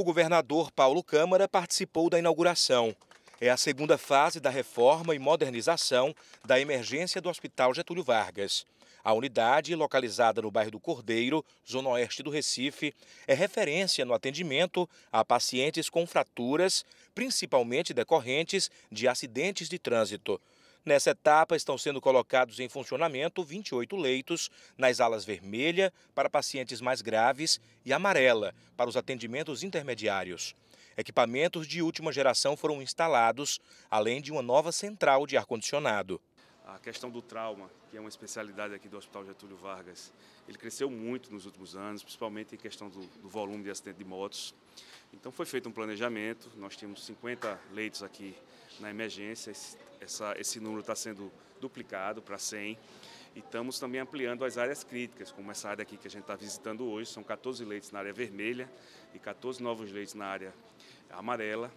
o governador Paulo Câmara participou da inauguração. É a segunda fase da reforma e modernização da emergência do Hospital Getúlio Vargas. A unidade, localizada no bairro do Cordeiro, zona oeste do Recife, é referência no atendimento a pacientes com fraturas, principalmente decorrentes de acidentes de trânsito. Nessa etapa estão sendo colocados em funcionamento 28 leitos nas alas vermelha para pacientes mais graves e amarela para os atendimentos intermediários. Equipamentos de última geração foram instalados, além de uma nova central de ar-condicionado. A questão do trauma, que é uma especialidade aqui do Hospital Getúlio Vargas, ele cresceu muito nos últimos anos, principalmente em questão do, do volume de acidente de motos. Então foi feito um planejamento, nós temos 50 leitos aqui na emergência, esse, essa, esse número está sendo duplicado para 100 e estamos também ampliando as áreas críticas, como essa área aqui que a gente está visitando hoje, são 14 leitos na área vermelha e 14 novos leitos na área amarela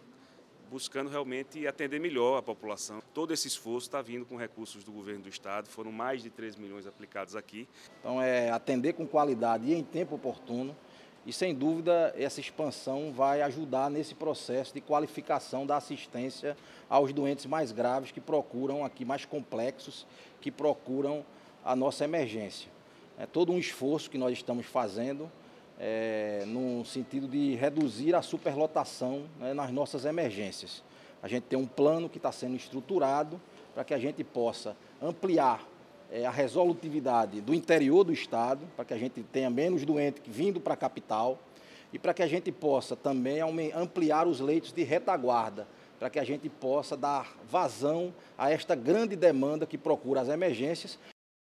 buscando realmente atender melhor a população. Todo esse esforço está vindo com recursos do governo do estado, foram mais de 3 milhões aplicados aqui. Então é atender com qualidade e em tempo oportuno. E sem dúvida, essa expansão vai ajudar nesse processo de qualificação da assistência aos doentes mais graves que procuram aqui, mais complexos, que procuram a nossa emergência. É todo um esforço que nós estamos fazendo é, no sentido de reduzir a superlotação né, nas nossas emergências. A gente tem um plano que está sendo estruturado para que a gente possa ampliar é, a resolutividade do interior do Estado, para que a gente tenha menos doentes vindo para a capital e para que a gente possa também ampliar os leitos de retaguarda, para que a gente possa dar vazão a esta grande demanda que procura as emergências,